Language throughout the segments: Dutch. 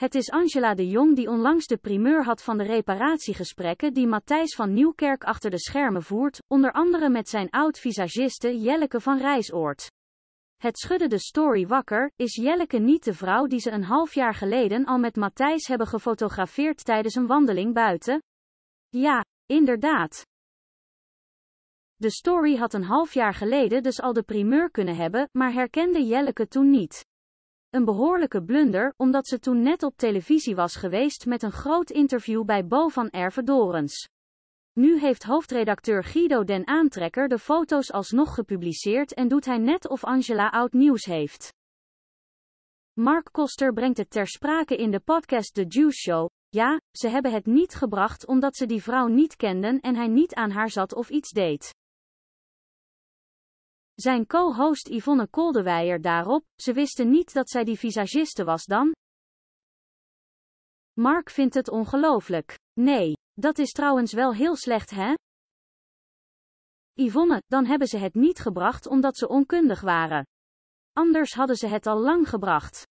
Het is Angela de Jong die onlangs de primeur had van de reparatiegesprekken die Matthijs van Nieuwkerk achter de schermen voert, onder andere met zijn oud-visagiste Jelleke van Rijsoord. Het schudde de story wakker, is Jelleke niet de vrouw die ze een half jaar geleden al met Matthijs hebben gefotografeerd tijdens een wandeling buiten? Ja, inderdaad. De story had een half jaar geleden dus al de primeur kunnen hebben, maar herkende Jelleke toen niet. Een behoorlijke blunder, omdat ze toen net op televisie was geweest met een groot interview bij Bo van Dorens. Nu heeft hoofdredacteur Guido den Aantrekker de foto's alsnog gepubliceerd en doet hij net of Angela oud nieuws heeft. Mark Koster brengt het ter sprake in de podcast The Juice Show. Ja, ze hebben het niet gebracht omdat ze die vrouw niet kenden en hij niet aan haar zat of iets deed. Zijn co-host Yvonne Koldewijer daarop, ze wisten niet dat zij die visagiste was dan. Mark vindt het ongelooflijk. Nee, dat is trouwens wel heel slecht hè? Yvonne, dan hebben ze het niet gebracht omdat ze onkundig waren. Anders hadden ze het al lang gebracht.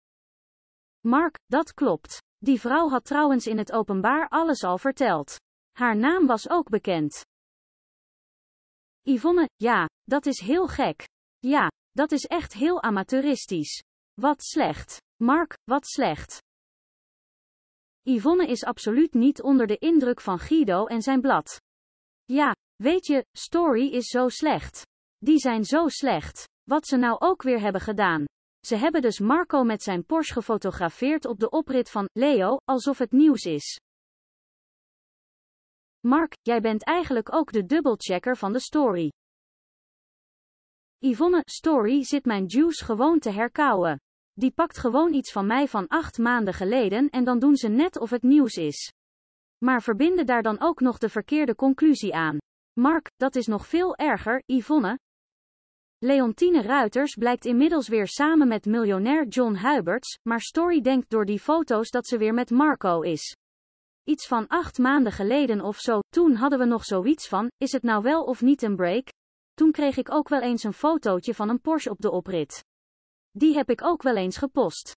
Mark, dat klopt. Die vrouw had trouwens in het openbaar alles al verteld. Haar naam was ook bekend. Yvonne, ja, dat is heel gek. Ja, dat is echt heel amateuristisch. Wat slecht. Mark, wat slecht. Yvonne is absoluut niet onder de indruk van Guido en zijn blad. Ja, weet je, Story is zo slecht. Die zijn zo slecht. Wat ze nou ook weer hebben gedaan. Ze hebben dus Marco met zijn Porsche gefotografeerd op de oprit van Leo, alsof het nieuws is. Mark, jij bent eigenlijk ook de dubbelchecker van de story. Yvonne, story zit mijn juice gewoon te herkauwen. Die pakt gewoon iets van mij van acht maanden geleden en dan doen ze net of het nieuws is. Maar verbinden daar dan ook nog de verkeerde conclusie aan. Mark, dat is nog veel erger, Yvonne. Leontine Ruiters blijkt inmiddels weer samen met miljonair John Huberts, maar Story denkt door die foto's dat ze weer met Marco is iets van acht maanden geleden of zo, toen hadden we nog zoiets van, is het nou wel of niet een break? Toen kreeg ik ook wel eens een fotootje van een Porsche op de oprit. Die heb ik ook wel eens gepost.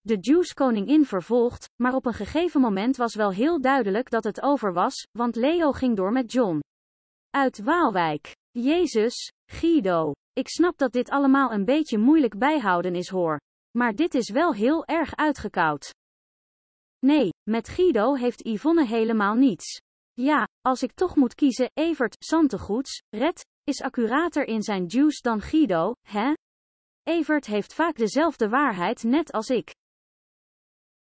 De Juice koningin vervolgt, maar op een gegeven moment was wel heel duidelijk dat het over was, want Leo ging door met John. Uit Waalwijk. Jezus, Guido. Ik snap dat dit allemaal een beetje moeilijk bijhouden is hoor. Maar dit is wel heel erg uitgekoud. Nee, met Guido heeft Yvonne helemaal niets. Ja, als ik toch moet kiezen, Evert, Santegoeds, Red, is accurater in zijn juice dan Guido, hè? Evert heeft vaak dezelfde waarheid net als ik.